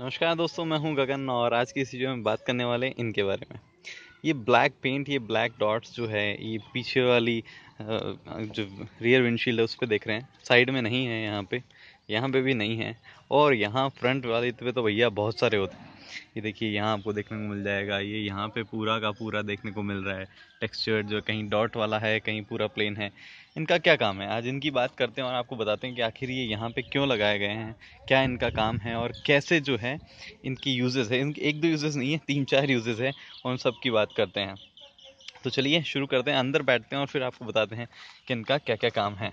नमस्कार दोस्तों मैं हूं गगन और आज की इस वीडियो में बात करने वाले इनके बारे में ये ब्लैक पेंट ये ब्लैक डॉट्स जो है ये पीछे वाली जो रियर विंडशील्ड है उस पर देख रहे हैं साइड में नहीं है यहाँ पे यहाँ पे भी नहीं है और यहाँ फ्रंट वाले पे तो भैया बहुत सारे होते हैं ये देखिए यहाँ आपको देखने को मिल जाएगा ये यहाँ पे पूरा का पूरा देखने को मिल रहा है टेक्सचर जो कहीं डॉट वाला है कहीं पूरा प्लेन है इनका क्या काम है आज इनकी बात करते हैं और आपको बताते हैं कि आखिर ये यहाँ पे क्यों लगाए गए हैं क्या इनका काम है और कैसे जो है इनकी यूजेज़ है इनके एक दो यूजेज़ नहीं है तीन चार यूजेज़ है उन सब की बात करते हैं तो चलिए शुरू करते हैं अंदर बैठते हैं और फिर आपको बताते हैं कि इनका क्या क्या काम है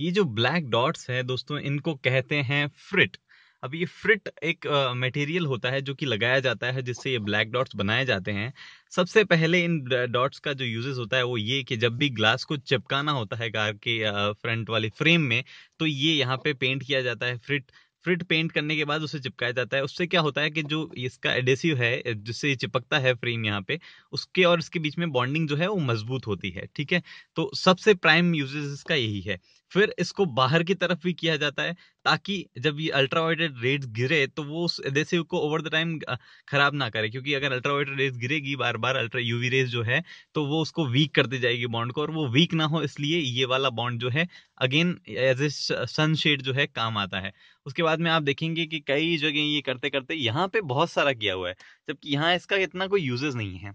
ये जो ब्लैक डॉट्स है दोस्तों इनको कहते हैं फ्रिट अब ये फ्रिट एक मटेरियल uh, होता है जो कि लगाया जाता है जिससे ये ब्लैक डॉट्स बनाए जाते हैं सबसे पहले इन डॉट्स का जो यूजेस होता है वो ये कि जब भी ग्लास को चिपकाना होता है कार के फ्रंट वाले फ्रेम में तो ये यहाँ पे पेंट किया जाता है फ्रिट फ्रिट पेंट करने के बाद उसे चिपकाया जाता है उससे क्या होता है कि जो इसका एडेसिव है जिससे चिपकता है फ्रेम यहाँ पे उसके और इसके बीच में बॉन्डिंग जो है वो मजबूत होती है ठीक है तो सबसे प्राइम यूजेस इसका यही है फिर इसको बाहर की तरफ भी किया जाता है ताकि जब ये अल्ट्रा वाइट रेट गिरे तो वो उस एडेसिव को ओवर द टाइम खराब ना करे क्योंकि अगर अल्ट्रा वाइट गिरेगी बार बार अल्ट्रा यूवी रेज जो है तो वो उसको वीक करती जाएगी बॉन्ड को और वो वीक ना हो इसलिए ये वाला बॉन्ड जो है अगेन एज ए सनशेड जो है काम आता है उसके बाद में आप देखेंगे कि कई जगह ये करते करते यहाँ पे बहुत सारा किया हुआ है जबकि यहाँ इसका इतना कोई यूजेस नहीं है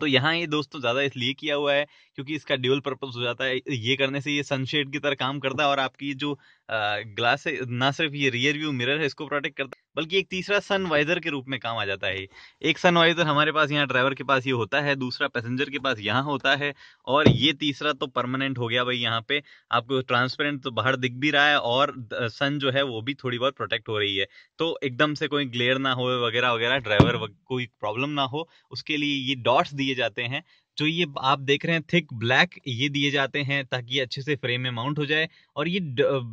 तो यहाँ ये दोस्तों ज़्यादा इसलिए किया हुआ है क्योंकि इसका ड्यूअल पर्पस हो जाता है ये करने से ये सनशेड की तरह काम करता है और आपकी जो ग्लास ना सिर्फ ये रियर व्यू मिरर है इसको प्रोटेक्ट करता है बल्कि एक तीसरा सन वाइजर के रूप में काम आ जाता है एक सन वाइजर हमारे पास यहाँ ड्राइवर के पास ये होता है दूसरा पैसेंजर के पास यहाँ होता है और ये तीसरा तो परमानेंट हो गया भाई यहाँ पे आपको ट्रांसपेरेंट तो बाहर दिख भी रहा है और सन जो है वो भी थोड़ी बहुत प्रोटेक्ट हो रही है तो एकदम से कोई ग्लेयर ना हो वगैरह वगैरह ड्राइवर कोई प्रॉब्लम ना हो उसके लिए ये डॉट्स दिए जाते हैं जो तो ये आप देख रहे हैं थिक ब्लैक ये दिए जाते हैं ताकि अच्छे से फ्रेम में माउंट हो जाए और ये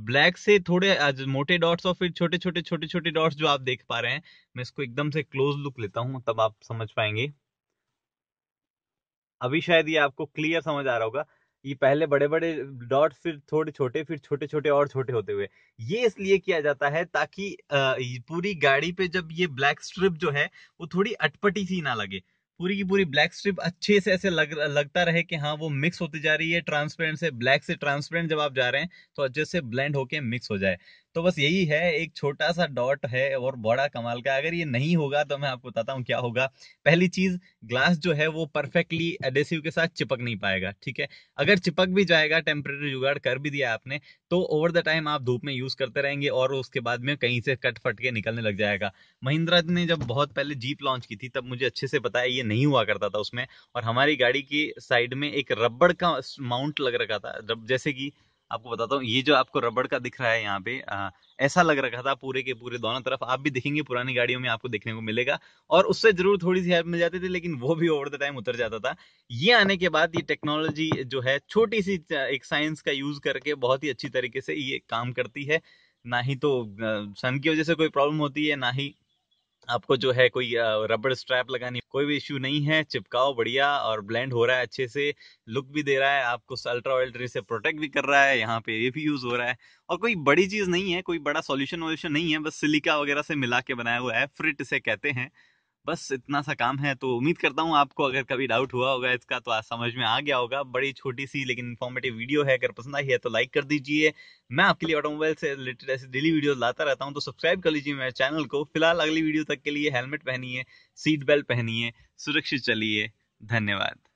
ब्लैक से थोड़े मोटे डॉट्स और फिर छोटे छोटे छोटे छोटे डॉट्स जो आप देख पा रहे हैं मैं इसको एकदम से क्लोज लुक लेता हूँ तब आप समझ पाएंगे अभी शायद ये आपको क्लियर समझ आ रहा होगा ये पहले बड़े बड़े डॉट्स फिर थोड़े छोटे फिर छोटे छोटे और छोटे होते हुए ये इसलिए किया जाता है ताकि पूरी गाड़ी पे जब ये ब्लैक स्ट्रिप जो है वो थोड़ी अटपटी सी ना लगे पूरी की पूरी ब्लैक स्ट्रिप अच्छे से ऐसे लग लगता रहे कि हाँ वो मिक्स होती जा रही है ट्रांसपेरेंट से ब्लैक से ट्रांसपेरेंट जब आप जा रहे हैं तो अच्छे से ब्लेंड होके मिक्स हो जाए तो बस यही है एक छोटा सा डॉट है और बड़ा कमाल का अगर ये नहीं होगा तो मैं आपको बताता हूँ क्या होगा पहली चीज ग्लास जो है वो परफेक्टली एडेसिव के साथ चिपक नहीं पाएगा ठीक है अगर चिपक भी जाएगा टेम्परेरी जुगाड़ कर भी दिया आपने तो ओवर द टाइम आप धूप में यूज करते रहेंगे और उसके बाद में कहीं से कट फट के निकलने लग जाएगा महिंद्रा ने जब बहुत पहले जीप लॉन्च की थी तब मुझे अच्छे से पता है ये नहीं हुआ करता था उसमें और हमारी गाड़ी की साइड में एक रबड़ का माउंट लग रखा था जैसे कि आपको बताता हूँ ये जो आपको रबड़ का दिख रहा है यहाँ पे आ, ऐसा लग रखा था पूरे के पूरे दोनों तरफ आप भी देखेंगे पुरानी गाड़ियों में आपको देखने को मिलेगा और उससे जरूर थोड़ी सी हेल्प मिल जाती थी लेकिन वो भी ओवर द टाइम उतर जाता था ये आने के बाद ये टेक्नोलॉजी जो है छोटी सी एक साइंस का यूज करके बहुत ही अच्छी तरीके से ये काम करती है ना ही तो सन की वजह से कोई प्रॉब्लम होती है ना ही आपको जो है कोई रबड़ स्ट्रैप लगानी कोई भी इश्यू नहीं है चिपकाओ बढ़िया और ब्लेंड हो रहा है अच्छे से लुक भी दे रहा है आपको अल्ट्रा ऑयल ट्री से प्रोटेक्ट भी कर रहा है यहाँ पे ये भी यूज़ हो रहा है और कोई बड़ी चीज़ नहीं है कोई बड़ा सॉल्यूशन वोल्यूशन नहीं है बस सिलिका वगैरह से मिला के बनाया हुआ है फ्रिट इसे कहते हैं बस इतना सा काम है तो उम्मीद करता हूँ आपको अगर कभी डाउट हुआ होगा इसका तो आज समझ में आ गया होगा बड़ी छोटी सी लेकिन इन्फॉर्मेटिव वीडियो है अगर पसंद आई है तो लाइक कर दीजिए मैं आपके लिए ऑटोमोबाइल से रिलेटेड ऐसे डेली वीडियो लाता रहता हूँ तो सब्सक्राइब कर लीजिए मेरे चैनल को फिलहाल अगली वीडियो तक के लिए हेलमेट पहनिए सीट बेल्ट पहनिए सुरक्षित चलिए धन्यवाद